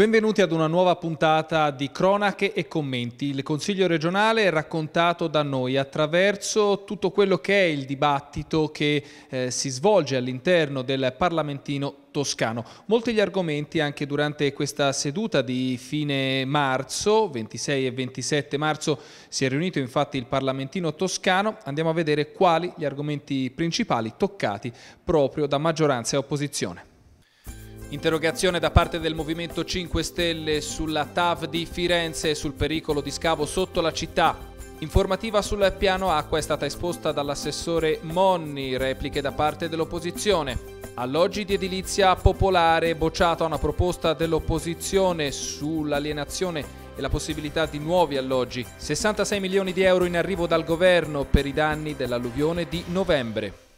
Benvenuti ad una nuova puntata di Cronache e Commenti. Il Consiglio regionale è raccontato da noi attraverso tutto quello che è il dibattito che eh, si svolge all'interno del Parlamentino toscano. Molti gli argomenti anche durante questa seduta di fine marzo, 26 e 27 marzo, si è riunito infatti il Parlamentino toscano. Andiamo a vedere quali gli argomenti principali toccati proprio da maggioranza e opposizione. Interrogazione da parte del Movimento 5 Stelle sulla TAV di Firenze e sul pericolo di scavo sotto la città. Informativa sul piano acqua è stata esposta dall'assessore Monni, repliche da parte dell'opposizione. Alloggi di edilizia popolare bocciata una proposta dell'opposizione sull'alienazione e la possibilità di nuovi alloggi. 66 milioni di euro in arrivo dal governo per i danni dell'alluvione di novembre.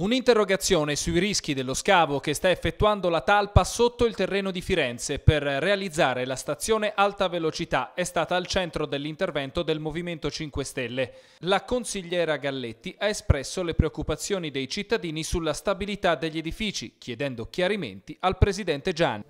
Un'interrogazione sui rischi dello scavo che sta effettuando la talpa sotto il terreno di Firenze per realizzare la stazione alta velocità è stata al centro dell'intervento del Movimento 5 Stelle. La consigliera Galletti ha espresso le preoccupazioni dei cittadini sulla stabilità degli edifici, chiedendo chiarimenti al presidente Gianni.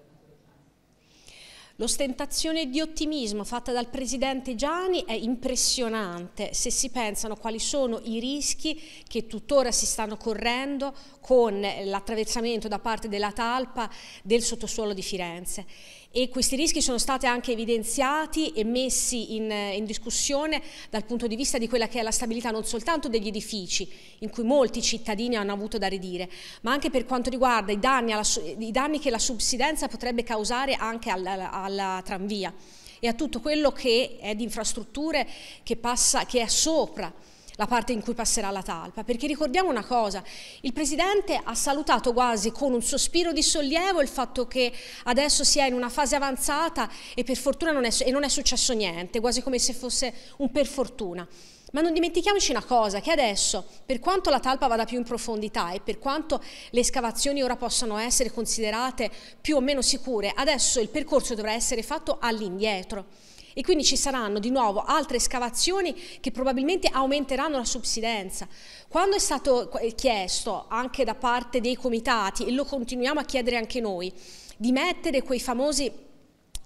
L'ostentazione di ottimismo fatta dal presidente Gianni è impressionante se si pensano quali sono i rischi che tuttora si stanno correndo con l'attraversamento da parte della talpa del sottosuolo di Firenze e questi rischi sono stati anche evidenziati e messi in, eh, in, discussione dal punto di vista di quella che è la stabilità non soltanto degli edifici, in cui molti cittadini hanno avuto da ridire, ma anche per quanto riguarda i danni, alla, i danni che la subsidenza potrebbe causare anche alla, alla tranvia e a tutto quello che è di infrastrutture che, passa, che è sopra la parte in cui passerà la talpa, perché ricordiamo una cosa, il Presidente ha salutato quasi con un sospiro di sollievo il fatto che adesso si è in una fase avanzata e per fortuna non è, non è successo niente, quasi come se fosse un per fortuna. Ma non dimentichiamoci una cosa, che adesso, per quanto la talpa vada più in profondità e per quanto le escavazioni ora possano essere considerate più o meno sicure, adesso il percorso dovrà essere fatto all'indietro. E quindi ci saranno di nuovo altre scavazioni che probabilmente aumenteranno la subsidenza. Quando è stato chiesto anche da parte dei comitati, e lo continuiamo a chiedere anche noi, di mettere quei famosi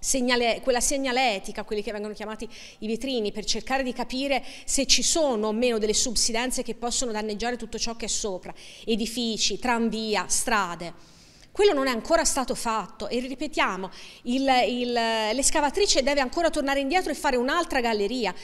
Segnale, quella segnaletica, quelli che vengono chiamati i vetrini, per cercare di capire se ci sono o meno delle subsidenze che possono danneggiare tutto ciò che è sopra, edifici, tranvia, strade. Quello non è ancora stato fatto e ripetiamo, l'escavatrice deve ancora tornare indietro e fare un'altra galleria.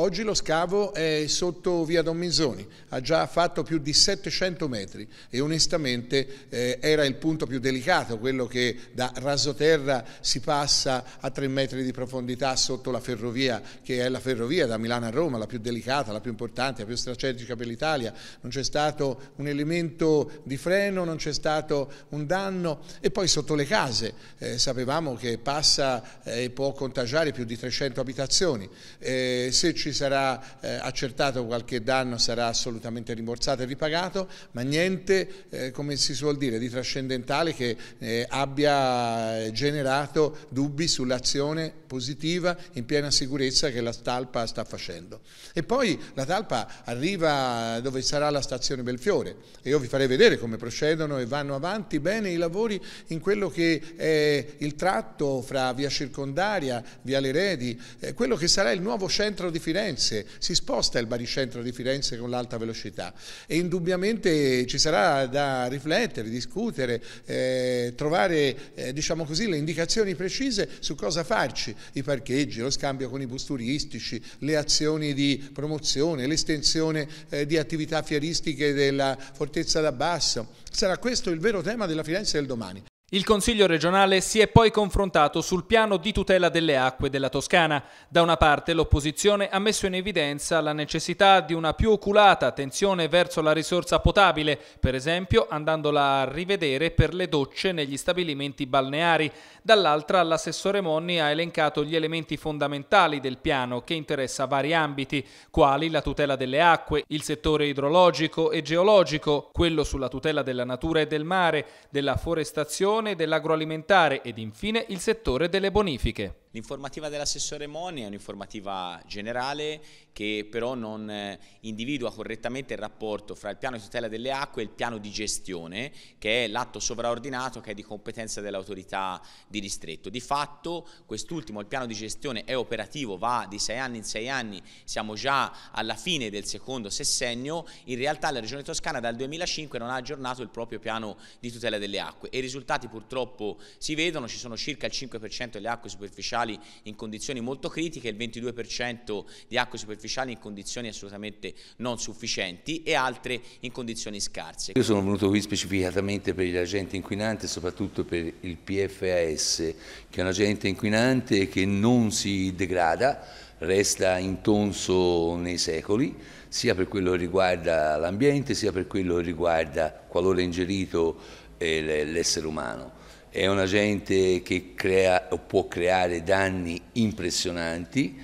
Oggi lo scavo è sotto via Don Minzoni, ha già fatto più di 700 metri e onestamente eh, era il punto più delicato, quello che da rasoterra si passa a 3 metri di profondità sotto la ferrovia, che è la ferrovia da Milano a Roma, la più delicata, la più importante, la più strategica per l'Italia. Non c'è stato un elemento di freno, non c'è stato un danno e poi sotto le case eh, sapevamo che passa eh, e eh, può contagiare più di 300 abitazioni. Eh, se ci ci sarà eh, accertato qualche danno sarà assolutamente rimborsato e ripagato, ma niente, eh, come si suol dire, di trascendentale che eh, abbia eh, generato dubbi sull'azione positiva in piena sicurezza che la talpa sta facendo. E poi la talpa arriva dove sarà la stazione Belfiore e io vi farei vedere come procedono e vanno avanti bene i lavori in quello che è il tratto fra via circondaria, via Leredi, eh, quello che sarà il nuovo centro di finanziamento Firenze, si sposta il baricentro di Firenze con l'alta velocità e indubbiamente ci sarà da riflettere, discutere, eh, trovare eh, diciamo così, le indicazioni precise su cosa farci, i parcheggi, lo scambio con i bus turistici, le azioni di promozione, l'estensione eh, di attività fieristiche della fortezza da basso. Sarà questo il vero tema della Firenze del domani. Il Consiglio regionale si è poi confrontato sul piano di tutela delle acque della Toscana. Da una parte l'opposizione ha messo in evidenza la necessità di una più oculata attenzione verso la risorsa potabile, per esempio andandola a rivedere per le docce negli stabilimenti balneari. Dall'altra l'assessore Monni ha elencato gli elementi fondamentali del piano che interessa vari ambiti, quali la tutela delle acque, il settore idrologico e geologico, quello sulla tutela della natura e del mare, della forestazione produzione dell'agroalimentare ed infine il settore delle bonifiche. L'informativa dell'assessore Moni è un'informativa generale che però non eh, individua correttamente il rapporto fra il piano di tutela delle acque e il piano di gestione che è l'atto sovraordinato che è di competenza dell'autorità di distretto. Di fatto quest'ultimo, il piano di gestione è operativo, va di sei anni in sei anni, siamo già alla fine del secondo sessennio, in realtà la Regione Toscana dal 2005 non ha aggiornato il proprio piano di tutela delle acque e i risultati dati purtroppo si vedono, ci sono circa il 5% delle acque superficiali in condizioni molto critiche, il 22% di acque superficiali in condizioni assolutamente non sufficienti e altre in condizioni scarse. Io sono venuto qui specificatamente per gli agenti inquinanti e soprattutto per il PFAS, che è un agente inquinante che non si degrada, resta intonso nei secoli, sia per quello che riguarda l'ambiente, sia per quello che riguarda, qualora ingerito, l'essere umano. È un agente che crea, può creare danni impressionanti,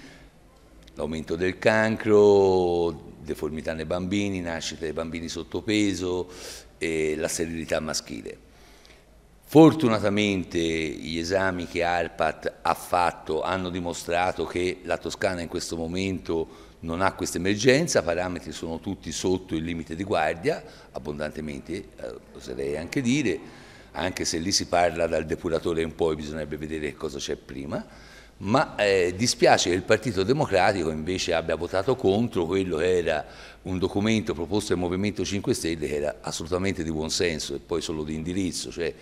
l'aumento del cancro, deformità nei bambini, nascita dei bambini sottopeso, e la sterilità maschile. Fortunatamente gli esami che ARPAT ha fatto hanno dimostrato che la Toscana in questo momento non ha questa emergenza, i parametri sono tutti sotto il limite di guardia, abbondantemente eh, oserei anche dire, anche se lì si parla dal depuratore in poi bisognerebbe vedere cosa c'è prima, ma eh, dispiace che il Partito Democratico invece abbia votato contro quello che era un documento proposto dal Movimento 5 Stelle che era assolutamente di buon senso e poi solo di indirizzo, cioè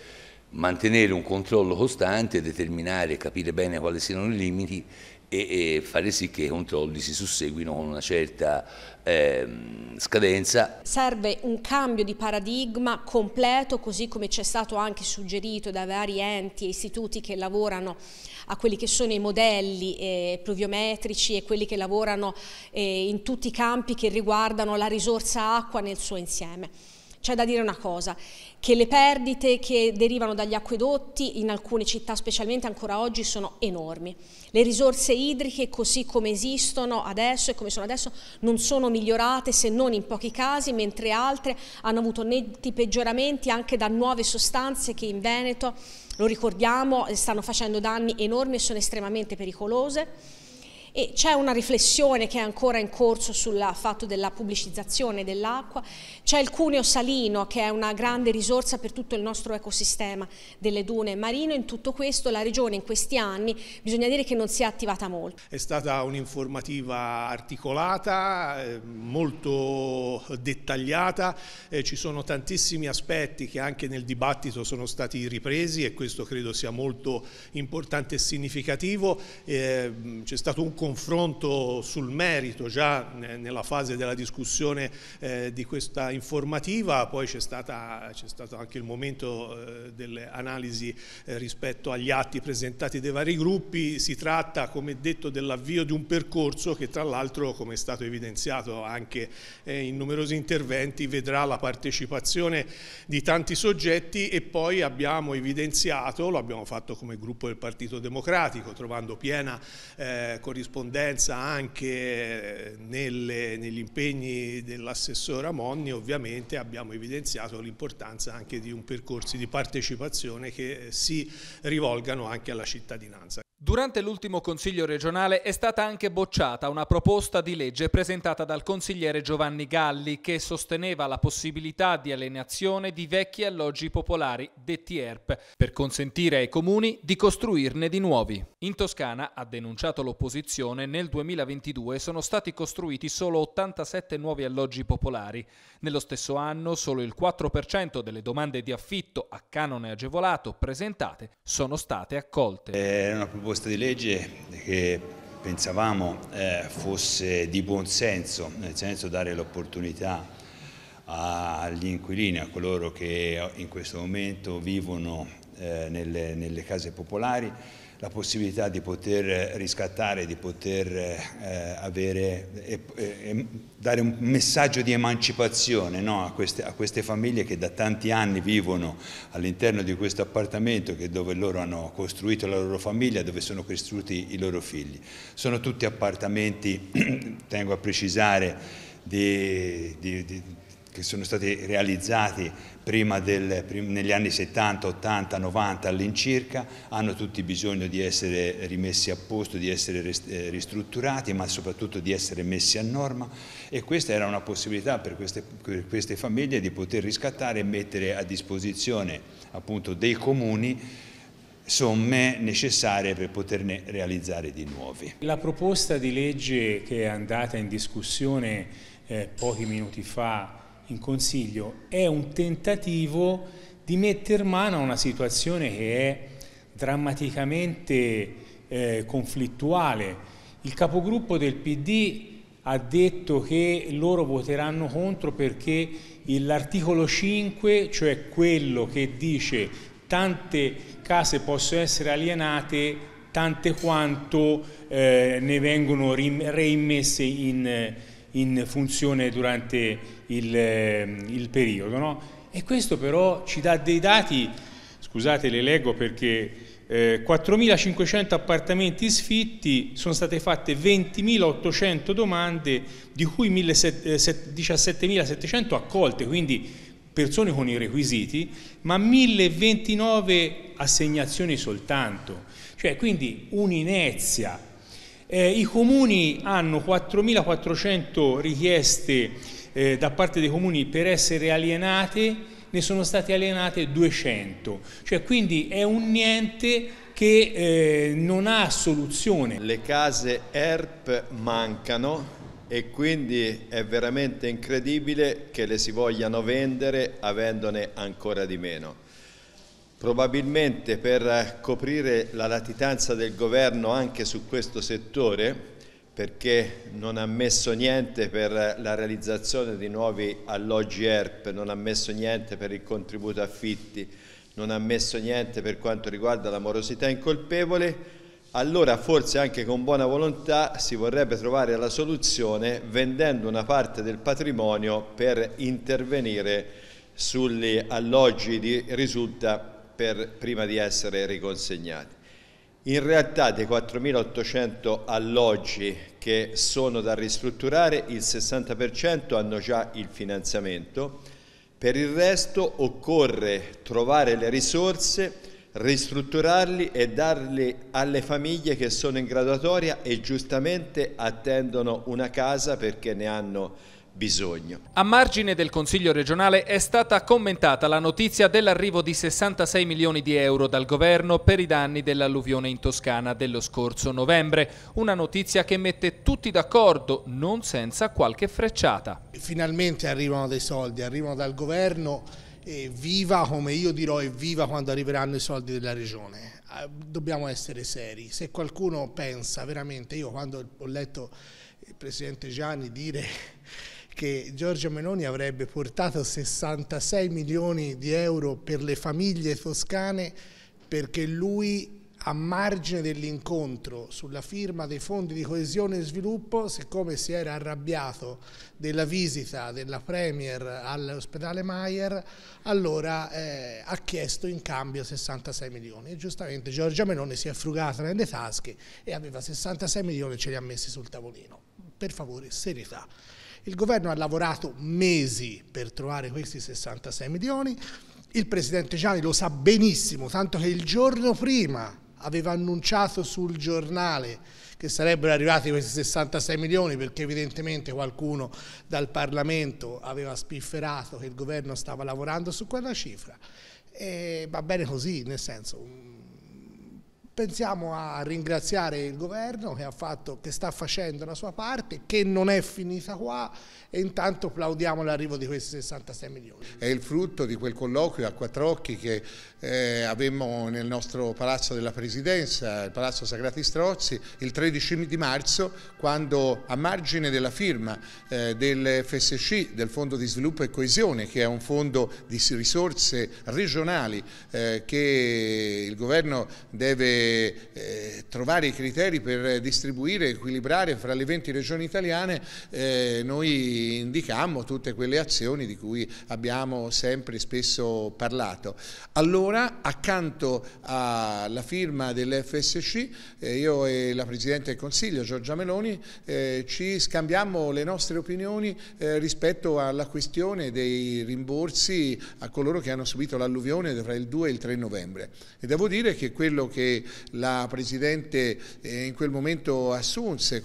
mantenere un controllo costante, determinare e capire bene quali siano i limiti e, e fare sì che i controlli si susseguino con una certa eh, scadenza. Serve un cambio di paradigma completo, così come ci è stato anche suggerito da vari enti e istituti che lavorano a quelli che sono i modelli eh, pluviometrici e quelli che lavorano eh, in tutti i campi che riguardano la risorsa acqua nel suo insieme. C'è da dire una cosa, che le perdite che derivano dagli acquedotti in alcune città specialmente ancora oggi sono enormi. Le risorse idriche così come esistono adesso e come sono adesso non sono migliorate se non in pochi casi, mentre altre hanno avuto netti peggioramenti anche da nuove sostanze che in Veneto, lo ricordiamo, stanno facendo danni enormi e sono estremamente pericolose e c'è una riflessione che è ancora in corso sul fatto della pubblicizzazione dell'acqua, c'è il cuneo salino che è una grande risorsa per tutto il nostro ecosistema delle dune marino, in tutto questo la Regione in questi anni bisogna dire che non si è attivata molto. È stata un'informativa articolata, eh, molto dettagliata, eh, ci sono tantissimi aspetti che anche nel dibattito sono stati ripresi e questo credo sia molto importante e significativo, eh, c'è stato un confronto sul merito già eh, nella fase della discussione eh, di questa informativa, poi c'è, stato anche il momento eh, delle analisi eh, rispetto agli atti presentati dai vari gruppi, si tratta come detto dell'avvio di un percorso che tra l'altro come è stato evidenziato anche eh, in numerosi interventi vedrà la partecipazione di tanti soggetti e poi abbiamo evidenziato, lo abbiamo fatto come gruppo del Partito Democratico trovando piena eh, corrispondenza corrispondenza anche nelle, negli impegni dell'assessore Monni ovviamente abbiamo evidenziato l'importanza anche di un percorso di partecipazione che si rivolgano anche alla cittadinanza. Durante l'ultimo Consiglio regionale è stata anche bocciata una proposta di legge presentata dal consigliere Giovanni Galli che sosteneva la possibilità di alienazione di vecchi alloggi popolari, detti ERP, per consentire ai comuni di costruirne di nuovi. In Toscana, ha denunciato l'opposizione, nel 2022 sono stati costruiti solo 87 nuovi alloggi popolari. Nello stesso anno solo il 4% delle domande di affitto a canone agevolato presentate sono state accolte. Eh, proposta di legge che pensavamo eh, fosse di buon senso, nel senso dare l'opportunità agli inquilini, a coloro che in questo momento vivono eh, nelle, nelle, case popolari, la possibilità di poter riscattare, di poter eh, avere, e, e dare un messaggio di emancipazione no? a, queste, a, queste, famiglie che da tanti anni vivono all'interno di questo appartamento dove loro hanno costruito la loro famiglia, dove sono costruiti i loro figli. Sono tutti appartamenti, tengo a precisare, di, di, di che sono stati realizzati del, negli anni 70, 80, 90 all'incirca, hanno tutti bisogno di essere rimessi a posto, di essere eh, ristrutturati, ma soprattutto di essere messi a norma e questa era una possibilità per queste, per queste famiglie di poter riscattare e mettere a disposizione appunto, dei comuni somme necessarie per poterne realizzare di nuovi. La proposta di legge che è andata in discussione eh, pochi minuti fa in consiglio è un tentativo di mettere mano a una situazione che è drammaticamente eh, conflittuale. Il capogruppo del PD ha detto che loro voteranno contro perché l'articolo 5, cioè quello che dice tante case possono essere alienate, tante quanto eh, ne vengono reimmesse in, in funzione durante il, ehm, il periodo. No? E questo però ci dà dei dati, scusate le leggo perché eh, 4.500 appartamenti sfitti, sono state fatte 20.800 domande, di cui 17.700 eh, accolte, quindi persone con i requisiti, ma 1029 assegnazioni soltanto. Cioè, quindi un'inezia eh, I comuni hanno 4.400 richieste eh, da parte dei comuni per essere alienate, ne sono state alienate 200, cioè quindi è un niente che eh, non ha soluzione. Le case ERP mancano e quindi è veramente incredibile che le si vogliano vendere avendone ancora di meno. Probabilmente per coprire la latitanza del governo anche su questo settore, perché non ha messo niente per la realizzazione di nuovi alloggi ERP, non ha messo niente per il contributo affitti, non ha messo niente per quanto riguarda la morosità incolpevole, allora forse anche con buona volontà si vorrebbe trovare la soluzione vendendo una parte del patrimonio per intervenire sugli alloggi di risulta per, prima di essere riconsegnati. In realtà dei 4.800 alloggi che sono da ristrutturare, il 60% hanno già il finanziamento, per il resto occorre trovare le risorse, ristrutturarli e darli alle famiglie che sono in graduatoria e giustamente attendono una casa perché ne hanno bisogno. A margine del Consiglio regionale è stata commentata la notizia dell'arrivo di 66 milioni di euro dal governo per i danni dell'alluvione in Toscana dello scorso novembre, una notizia che mette tutti d'accordo, non senza qualche frecciata. Finalmente arrivano dei soldi, arrivano dal governo e viva come io dirò e viva quando arriveranno i soldi della regione. Ah, dobbiamo essere seri, se qualcuno pensa veramente, io quando ho letto il presidente Gianni dire che Giorgia Meloni avrebbe portato 66 milioni di euro per le famiglie toscane perché lui a margine dell'incontro sulla firma dei fondi di coesione e sviluppo, siccome si era arrabbiato della visita della Premier all'ospedale Mayer, allora eh, ha chiesto in cambio 66 milioni e giustamente Giorgia Meloni si è frugata nelle tasche e aveva 66 milioni e ce li ha messi sul tavolino. Per favore, serietà. Il governo ha lavorato mesi per trovare questi 66 milioni, il presidente Gianni lo sa benissimo, tanto che il giorno prima aveva annunciato sul giornale che sarebbero arrivati questi 66 milioni perché evidentemente qualcuno dal Parlamento aveva spifferato che il governo stava lavorando su quella cifra e va bene così, nel senso Pensiamo a ringraziare il governo che, ha fatto, che, sta facendo la sua parte, che non è finita qua e intanto plaudiamo l'arrivo di questi 66 milioni. È il frutto di quel colloquio a quattro occhi che eh, avemmo nel nostro Palazzo della Presidenza, il Palazzo Sagrati Strozzi, il 13 di marzo, quando a margine della firma eh, del FSC, del Fondo di Sviluppo e Coesione, che è un fondo di risorse regionali eh, che il governo deve eh, trovare i criteri per distribuire, equilibrare fra le 20 regioni italiane, eh, noi indicammo tutte quelle azioni di cui abbiamo sempre spesso parlato. Allora, accanto alla firma dell'FSC, eh, io e la Presidente del Consiglio, Giorgia Meloni, eh, ci scambiamo le nostre opinioni eh, rispetto alla questione dei rimborsi a coloro che hanno subito l'alluvione tra il 2 e il 3 novembre. E devo dire che quello che la Presidente eh, in quel momento assunse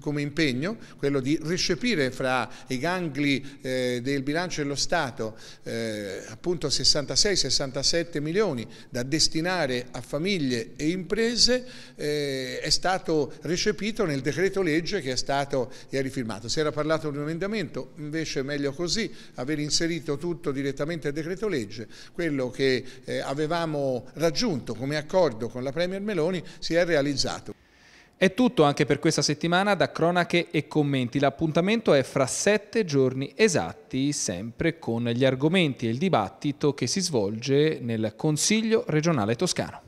come impegno, quello di recepire fra i gangli eh, del bilancio dello Stato eh, appunto 66-67 milioni da destinare a famiglie e imprese è stato recepito nel decreto legge che è stato ieri firmato. Si era parlato di un emendamento, invece è meglio così aver inserito tutto direttamente al decreto legge, quello che avevamo raggiunto come accordo con la Premier Premier Meloni si è realizzato. È tutto anche per questa settimana da cronache e commenti. L'appuntamento è fra sette giorni esatti, sempre con gli argomenti e il dibattito che si svolge nel Consiglio regionale toscano.